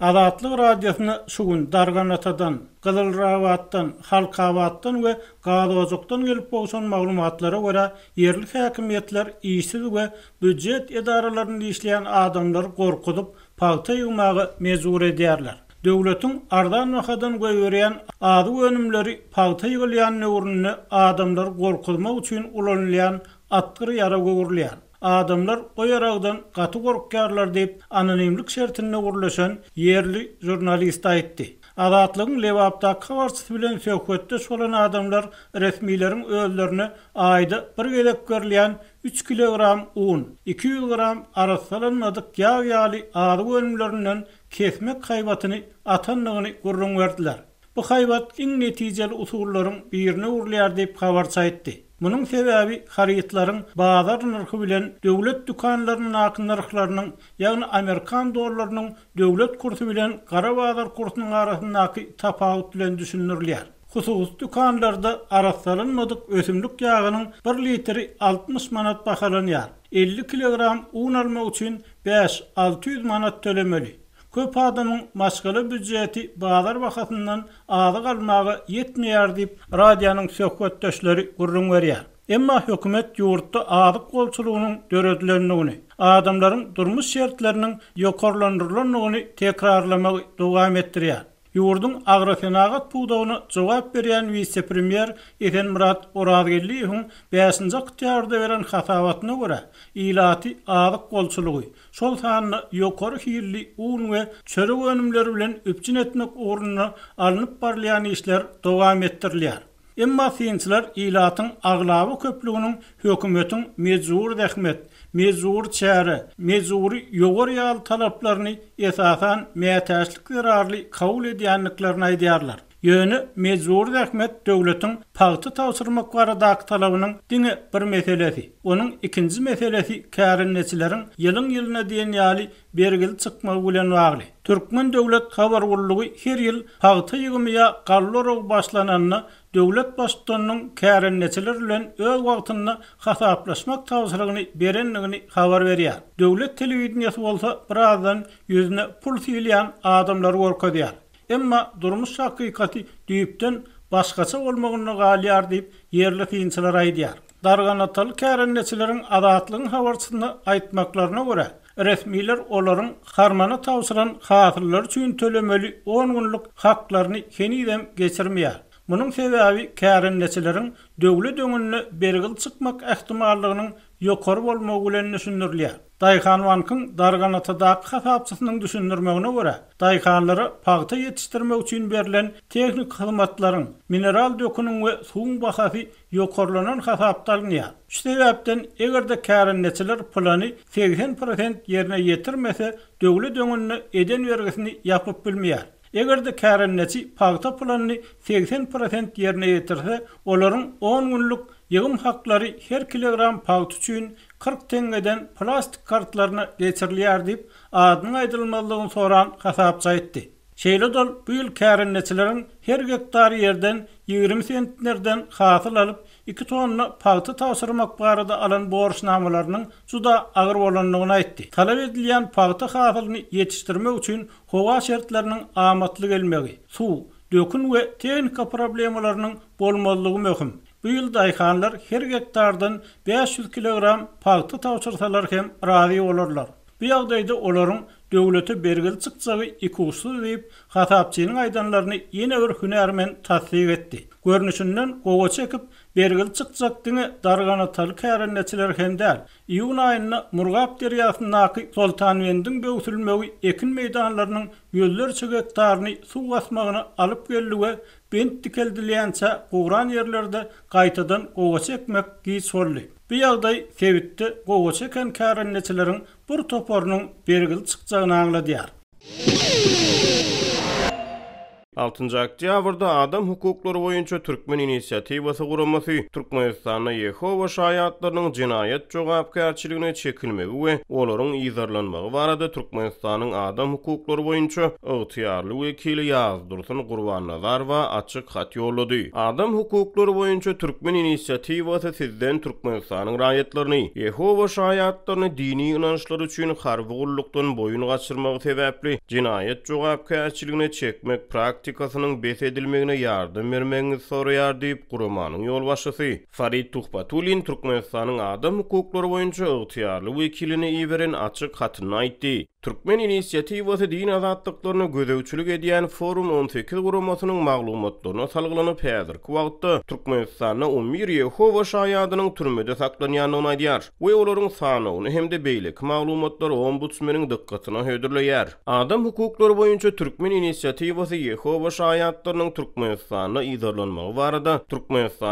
Azatlyk radiosyny şu gün Darganatadan, Qızylrawatdan, Halkawatdan we Gadawozokdan gelip bolsun maglumatlara görä yerli häkimetler iýsiz we büdjet edaralaryny işleýän adamlar gorkudyp palta ýumagy mezur edýärler. Döwletiň ardan wahadan goýýan ady önümleri palta ýygylýan öwrünni adamlar gorkulmak üçin ulanylýan atgyr yara goýurlýar. adamlar o yaragdan katı korkkarlar deyip anonimlik şertinle uğurlaşan yerli jurnalist ayetti. Adatlığın levabda kavarsız bilen söhbetde olan adamlar resmilerin öllerini ayda bir gelek görleyen 3 kg un, 200 gram arasalanmadık yağ ýaly ağrı ölümlerinden kesmek kaybatını atanlığını gurrun verdiler. Bu kaybat en netijeli usulların birini uğurlayar deyip kavarsaydı. Munun sebäbi haritlaryň bazar narhy bilen döwlet dükanlarynyň akyn narhlarynyň, ýagny Amerikan dollarynyň döwlet kursu bilen qara bazar kursynyň arasyndaky tapawut bilen düşünilýär. Hususy dükanlarda arasalynmadyk ösümlik ýagynyň 1 litri 60 manat bahalanýar. 50 kilogram un alma üçin 5-600 manat tölemeli. Köp adamın maskalı büdzeti bağlar vaxatından ağlı qalmağı yetmiyar deyip radiyanın sökvətdəşləri qurrun veriyar. Emma hükümet yurtta ağlı qolçuluğunun dörödlərini uni. Adamların durmuş şərtlərinin yokorlandırlarını uni tekrarlamağı doğam ettiriyar. Yurdun agrofinagat buğdağını cevap veren vice premier Efen Murat Oradgeliyev'in 5. oktyarda veren hatavatına göre ilati ağlık kolçuluğu, sol tanını yokarı hirli uğun ve çörü önümleri bilen öpçün etmek uğruna alınıp parlayan işler devam ettirliyar. Emma fiyinçiler ilatın ağlavı köplüğünün hükümetin mezur dəxmet, mezur çäri, mezuuri yoğur yal talaplarını etafan mətəşlik zirarlı qavul ediyanliklarına ediyarlar. Yönü mezur rahmet devletin pahtı tavsırmak varı dağı dini bir meselesi. Onun ikinci meselesi kârin nesilerin yılın yılına diyen yali bergil çıkma ulen vağli. Türkmen devlet havar vurluğu her yıl pahtı yığımı ya kallorov başlananını devlet bastonunun kârin nesiler ulen öz vaktinini hasaplaşmak tavsırını berenliğini havar veriyar. Devlet televidiniyeti olsa birazdan yüzüne pul siliyan adamları orkodiyar. Emma durmuş hakikati düýüpden başgaça bolmagyny galyar diýip yerli tinçiler aýdýar. Dargana tal kären neçeleriň adatlygyny hawarsyny aýtmaklaryna görä, resmiler olaryň harmana tawsyran haýatlar üçin tölemeli 10 günlük haklaryny kenidem geçirmeýär. Munun sebäbi kären neçeleriň döwlet döwünni bergil çykmak ähtimallygynyň ýokary bolmagy bilen düşündirilýär. Daykan Wankyn Darganata daq hatapçasının düşündürmeğine göre, daykanları pağta yetiştirme üçün berilen teknik hılmatların, mineral dökünün ve suğun baxafi yokorlanan hatapçalı ya. Üçte egerde eğer de planı 80% yerine yetirmese dövlü dönününü eden vergisini yapıp bilmiya. Eger de karen pagta planını 80% yerine yetirse, olorun 10 günlük Yığım hakları her kilogram pavut üçün 40 tengeden plastik kartlarını geçirliyar deyip adını aydılmalıdığını soran kasapça etti. Şeylodol bu yıl kârinnetçilerin her gektari yerden 20 centnerden hasıl alıp 2 tonlu pavutu tavsırmak barada alan borç namalarının suda ağır olanlığına etti. Talep edilen pavutu hasılını yetiştirmek için hova şeritlerinin amatlı gelmeli, su, dökün ve teknika problemlarının bolmalılığı mühüm. Bu yıl dayxanlar her gektardan 500 kilogram paltı tavçırsalar hem razi olurlar. Bu ýagdaýda olaryň dövlete bergil çıkçavi ikusu deyip hatapçinin aydanlarını yine bir hünermen tasdik etdi. görnüşünden gogo çekip bergil çıkçak dini dargana talik ayaran neçiler hendel. Iyun ayinna murgab deriyatın naki ekin meydanlarının yöller çöget tarini su vasmağına alip gelluwe bint dikeldiliyansa kuran yerlerde qaytadan gogo çekmek giyiz sorli. Bir yagday sevitti gogo çeken kare bergil kare kare kare 6 oktýabrda adam hukuklary boýunça türkmen inisiatiwasy gurulmasy, Türkmenistanyň Yehowa şahatlarynyň jinayet jogapkärçiligine çekilmegi we olaryň ýygyrlanmagy barada Türkmenistanyň adam hukuklary boýunça ýygtyarly wekili ýaz Gurban gurbanyň darwa açyk hat ýollady. Adam hukuklary boýunça türkmen inisiatiwasy sizden Türkmenistanyň raýatlaryny Yehowa şahatlaryny dini ýönüşleri üçin harbi gullukdan boýun gaçyrmagy sebäpli jinayet jogapkärçiligine çekmek praktik politikasının bes edilmegine yardım vermeni soruyar deyip kurumanın yol Farid Tuhbatulin Türkmenistan'ın adam hukukları boyunca ıhtiyarlı vekilini iyi veren açık hatına itti. Türkmen inisiyatiwasy din azatlyklaryny gözegçilik edýän forum 18 guramasynyň maglumatlaryna salgylanyp häzir kuwagtda Türkmenistanyň Umir Yehova şahyadynyň türmede saklanýanyny aýdýar. Bu ýollaryň sanyny hemde hem-de beýlik maglumatlar Ombudsmanyň dikkatine hödürleýär. Adam hukuklary boýunça Türkmen inisiyatiwasy Yehova şahyadynyň Türkmenistanyň ýa-da ýa-da ýa-da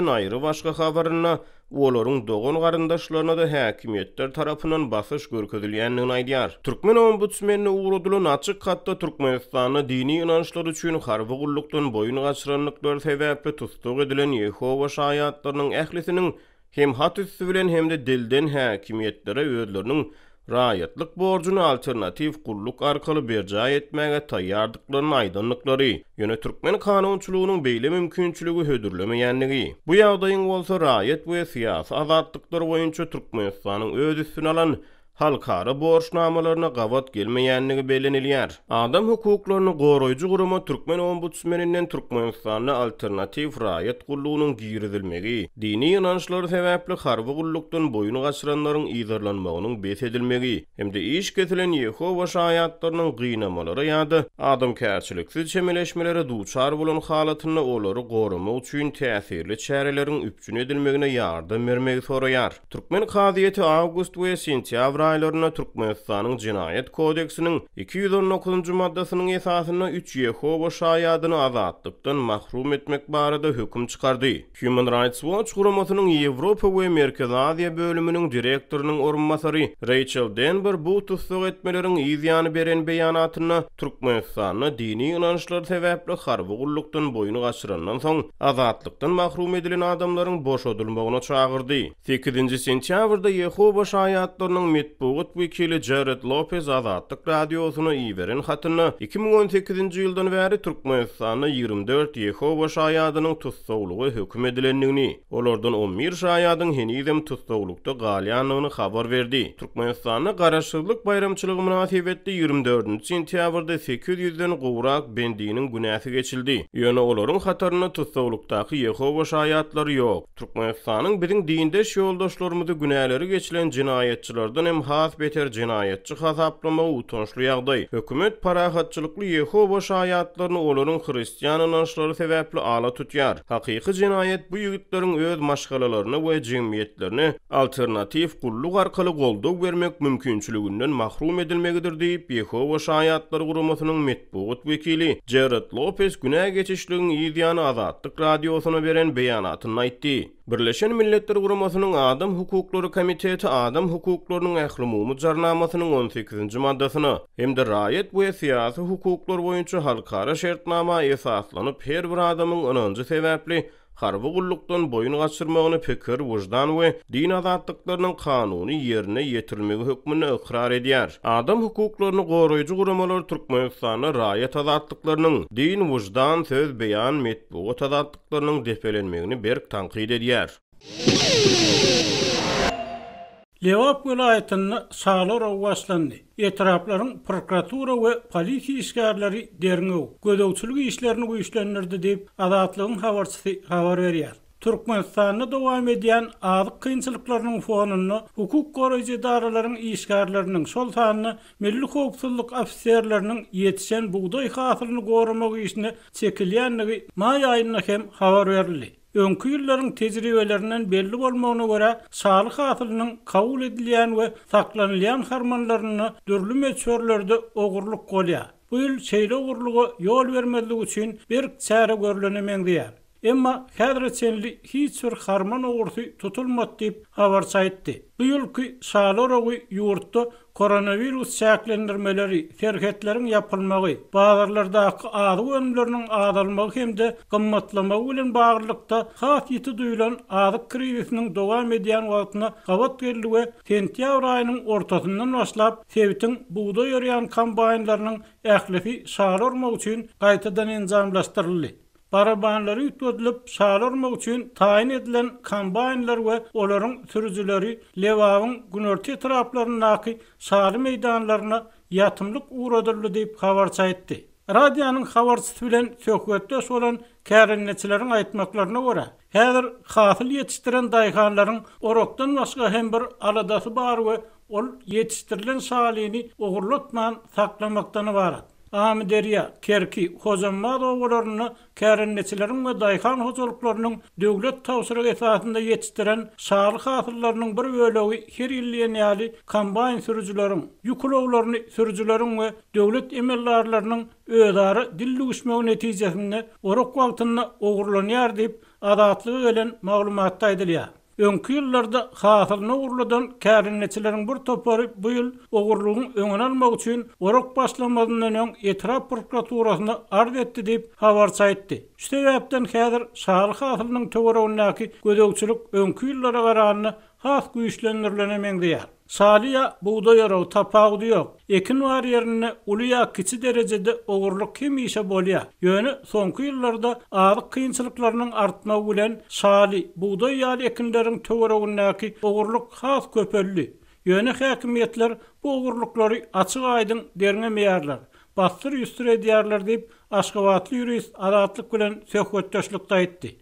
ýa-da ýa-da Olaryň dogon garandaşlaryna da häkimetler tarapynyň basyş görkezilýändigini aýdýar. Türkmen ombudsmenini uğradylan açyk hatda Türkmenistanyň dini ýanaşlary üçin harby gullukdan boýun gaçyranlyklar sebäpli tutduk edilen Jehowa şahyatlarynyň ählisiniň hem hat üstü hem de dilden häkimetlere özlerini raýatlyk borcunu alternatif kulluk arkalı berca etmeye taýýardyklaryny aydınlıkları, ýöne Türkmen kanunçuluğunun beýle mümkinçiligi hödürlömü Bu Bu yağdayın olsa rayet ve siyasi azarttıkları boyunca Türkmenistan'ın öz alan halkara borçnamalaryna gawat gelmeýändigi belenilýär. Adam hukuklaryny goraýjy gurumy Türkmen ombudsmeninden Türkmenistanyň alternatif raýat gullugynyň giýrizilmegi, dini ýanaşlary sebäpli harby gullukdan boyunu gaçyranlaryň ýerlenmeginiň besedilmegi, hem de iş getilen Yehowa şaýatlarynyň gynamalary ýa-da adam käçiliksiz çemeleşmelere duçar bolan halatyny olary gorumy üçin tesirli çäreleriň üpçün edilmegine ýardam bermegi soraýar. Türkmen kadiýeti awgust we sentýabr aýlaryna Türkmenistanyň Cinayet kodeksiniň 219-njy maddasynyň esasyny 3 Jehova şaýadyny azatlykdan mahrum etmek barada hökm çykardy. Human Rights Watch guramasynyň Ýewropa we merkez Aziýa bölüminiň direktorynyň orunmasary Rachel Denver bu tutsuk etmelerin ýa beren beýanatyna Türkmenistanyň dini ýanaşlary sebäpli harby boynu boýuny gaçyrandan soň azatlykdan mahrum edilen adamlaryň boşadylmagyna çağırdy. 8-nji sentýabrda Jehova şaýatlarynyň Matbuat Wikili Jared Lopez Azadlyk Radiosuna verin hatyny 2018-nji ýyldan bäri Türkmenistany 24 Jehova şaýadynyň tutsawlygy hökm edilendigini, olardan 11 şaýadyň henizem tutsawlykda galýanlygyny habar berdi. Türkmenistany garaşyklyk bayramçylygy münasibetli 24 sentýabrda 800-den gowrak bendiniň günäsi geçildi. Ýöne olorun hatarına tutsawlykdaky Jehova şaýatlary ýok. Türkmenistanyň biziň diýinde şoldaşlarymyzy günäleri geçilen jinayetçilerden hem has beter jinayetçi hasaplama utonşlu ýagdaý. Hökümet parahatçylykly ýeho boş hayatlaryny olaryň hristiýan anşlary sebäpli ala tutýar. Hakyky jinayet bu ýigitleriň öz maşgalalaryny we jemgyýetlerini alternatif gullug arkaly goldaw bermek mümkinçiliginden mahrum edilmegidir diýip ýeho boş hayatlary gurumasynyň metbuat wekili Jared Lopez günäge geçişligini ýidiýany azatlyk radiosyna beren beýanatyny aýtdy. Birleşen Milletler Gurumasynyň Adam Hukuklary Komiteti Adam Hukuklarynyň ähli umumy 18-nji maddasyny hem de raýat bu siyasi hukuklar boýunça halkara şertnama ýa-da her bir adamın onuň harbi gullukdan boyun gaçırmağını pekir, vujdan ve din azatlıklarının kanuni yerine yetirilmeyi hükmünü ıkrar ediyar. Adam hukuklarını koruyucu kuramalar Türkmenistan'a rayet azatlıklarının din, vujdan, söz, beyan, metbuğat azatlıklarının defelenmeyini berk tankid ediyar. Lewap vilayetinin sağlı rau vaslandi. Etrapların prokuratura ve polisi iskarları derngau. Gödavçulgu işlerini bu işlenirdi deyip adatlığın havarçısı havar veriyar. Turkmenistan'a devam ediyen ağlık kıyınçılıklarının fonunu, hukuk koruyucu darlarının işgarlarının sol tanını, milli kovuksulluk afisyerlerinin yetişen buğday hatırını korumak işini çekilyenliği may ayınlık hem haber verildi. Önkü yılların tecrübelerinden belli olmağına görä, sağlık hafızının kavul edilen we saklanılayan harmanlarını dürlü meçhörlerde oğurluk kolya. Bu yıl çeyre oğurluğu yol vermediği üçin bir çare görülene mendiyar. Emma Hadra Çenli hiç sür harman oğurtu tutulmadı deyip havar çaytdi. Bu yılki salor oğuy yurtta koronavirus çaklendirmeleri, ferketlerin yapılmağı, bağırlarda akı adı önlülerinin adalmağı hem de gımmatlama uylen bağırlıkta yiti duyulan adı krivifinin doğa medyan vaatına kavat gelli ve tentia orayinin ortasından vaslap sevitin buğda yoriyan kambayinlarinin ehlifi salor mağutu kaitadan barabanları ütgödülüp salorma için tayin edilen kombaynlar ve oların sürücüleri Levav'ın günörtü naki sali meydanlarına yatımlık uğradırlı deyip havarça etti. Radyanın havarçı bilen sökvetdes olan kərinnetçilərin aytmaqlarına ora. Hədir xafil yetiştirən dayxanların oroqdan başqa hem bir aladası bar ol yetiştirilən salini uğurlutman saqlamaqdan varat. Ami derya, kerki, hozanma dogularını, kerinnetilerin ve daykan hozuluklarının dövlet tavsirik etatında yetiştiren sağlık hatırlarının bir bölüge her illiyen yali kombayn sürücülerin, yukulovlarını sürücülerin ve dövlet emellarlarının ödara dilli uçmeu neticesini orukvaltına uğurlanyar deyip adatlığı ölen maglumatta ediliyar. Öňkü ýyllarda xaýyr nurludan kärin netilärin bu bu ýyl ogurluguny öňe almak üçin oroq başlamazdan öň etiraflar prokuraturasyna arz etdi diýip habar çaýtdy. Şeherden Xädir Saharly aflinin töwereündeki gödögçülük öňkü ýyllara garanyň Haf güýçlendirilene meňde ýa. Salia buğda yarau tapaq diyor. Ekin var yerine uluya kiçi derecede oğurluk kim işe bolya. Yönü sonku yıllarda ağırlık kıyınçılıklarının artma ulen sali buğda yal ekinlerin tövara unnaki oğurluk haf köpöllü. Yönü hakimiyetler bu oğurlukları açıq aydın derine meyarlar. Bastır üstüre diyarlar deyip aşkavatlı yürüyüs adatlık ulen sökvetteşlik etdi.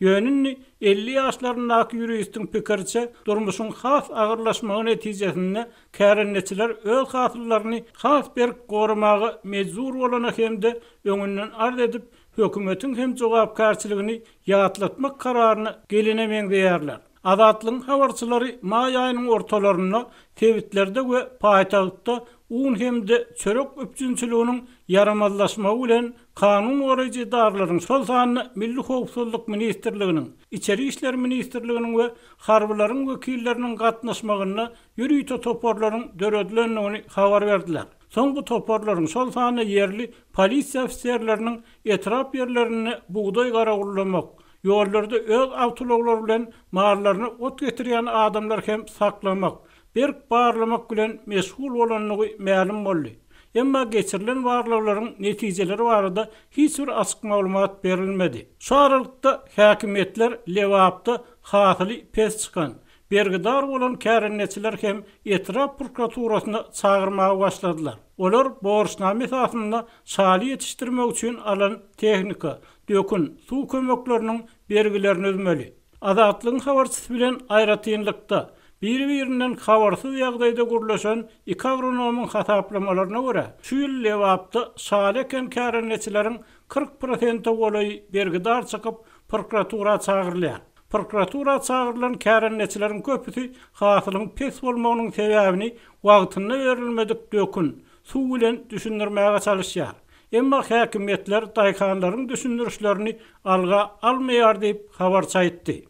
Yönün 50 yaşlarındaki yürüyüstün pikirçe durmuşun xas ağırlaşmağı neticesinde kərinleçiler öl xasırlarını xas bir korumağı meczur olana hem de önünden arz edip hükümetin hem cevap karşılığını yaratlatmak kararını geline mengeyerler. Azatlığın havarçıları may ortalarına tevitlerde ve payitağıtta un hem de çörek öpçünçülüğünün yaramazlaşmağı ulen Kanun oraycı darların sol sahanına Milli Hoopsulluk Ministerliğinin, İçeri İşler Ministerliğinin ve Harbıların vekillerinin katnaşmağına yürüyüte toparların dörödülerine onu havar verdiler. Son bu toporların sol sahanı yerli polis sefserlerinin etraf yerlerini buğday gara kurulamak, yollarda öz avtologlar bilen mağarlarına ot getiriyen adamlar hem saklamak, berk bağırlamak bilen meskul olanlığı mealim molli. Emma geçirilen varlıkların neticeleri var hiç bir asık malumat berilmedi. Şu aralıkta hakimiyetler levabda hatili pes çıkan. Bergidar olan kerenetçiler hem etiraf prokuraturasını çağırmaya başladılar. Olar borçnami tafında sali yetiştirme uçun alan tehnika, dökün, su kömöklerinin bergilerini özmeli. Adatlığın havarçı bilen ayratiyinlikta Bir-birinden kavarsız yagdayda gurlasan, iki agronomun hataplamalarına göre, şu yıl levapta salik 40 prosenti bergidar çıkıp, prokuratura çağırlayan. Prokuratura çağırlan kären neçilerin köpüsü hasılın pes olmağının sebebini vaqtında verilmedik dökün, su ilen düşündürmeyaga çalışyar. Emma hakimiyetler daykanların düşündürüşlerini alga almayar deyip havar çaytti.